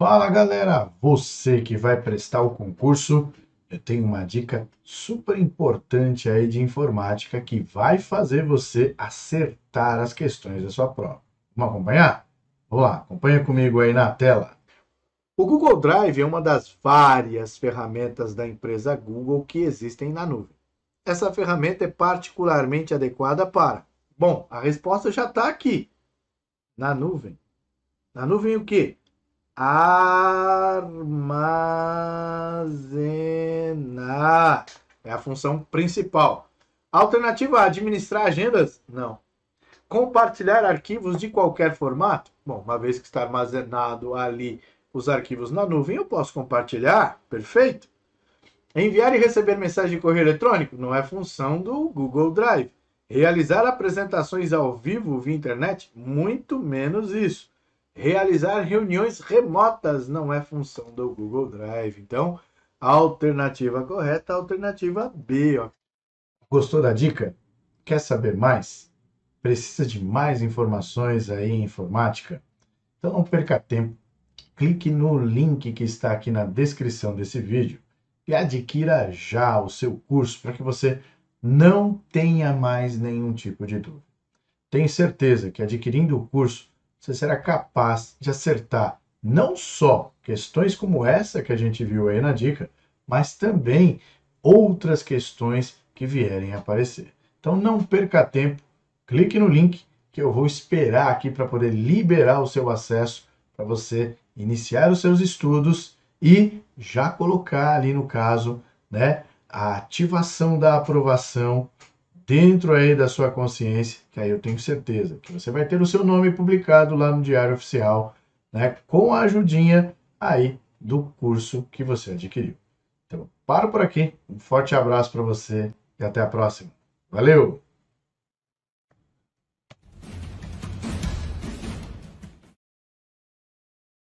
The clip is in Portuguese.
Fala galera, você que vai prestar o concurso, eu tenho uma dica super importante aí de informática que vai fazer você acertar as questões da sua prova. Vamos acompanhar? Vamos lá, acompanha comigo aí na tela. O Google Drive é uma das várias ferramentas da empresa Google que existem na nuvem. Essa ferramenta é particularmente adequada para. Bom, a resposta já está aqui. Na nuvem. Na nuvem o quê? armazenar. É a função principal. Alternativa: administrar agendas? Não. Compartilhar arquivos de qualquer formato? Bom, uma vez que está armazenado ali os arquivos na nuvem, eu posso compartilhar? Perfeito. Enviar e receber mensagem de correio eletrônico? Não é função do Google Drive. Realizar apresentações ao vivo via internet? Muito menos isso. Realizar reuniões remotas não é função do Google Drive. Então, alternativa correta, alternativa B. Ó. Gostou da dica? Quer saber mais? Precisa de mais informações aí em informática? Então não perca tempo. Clique no link que está aqui na descrição desse vídeo e adquira já o seu curso para que você não tenha mais nenhum tipo de dúvida. Tenho certeza que adquirindo o curso você será capaz de acertar não só questões como essa que a gente viu aí na dica, mas também outras questões que vierem a aparecer. Então não perca tempo, clique no link que eu vou esperar aqui para poder liberar o seu acesso para você iniciar os seus estudos e já colocar ali no caso, né, a ativação da aprovação dentro aí da sua consciência, que aí eu tenho certeza que você vai ter o seu nome publicado lá no Diário Oficial, né, com a ajudinha aí do curso que você adquiriu. Então, paro por aqui. Um forte abraço para você e até a próxima. Valeu!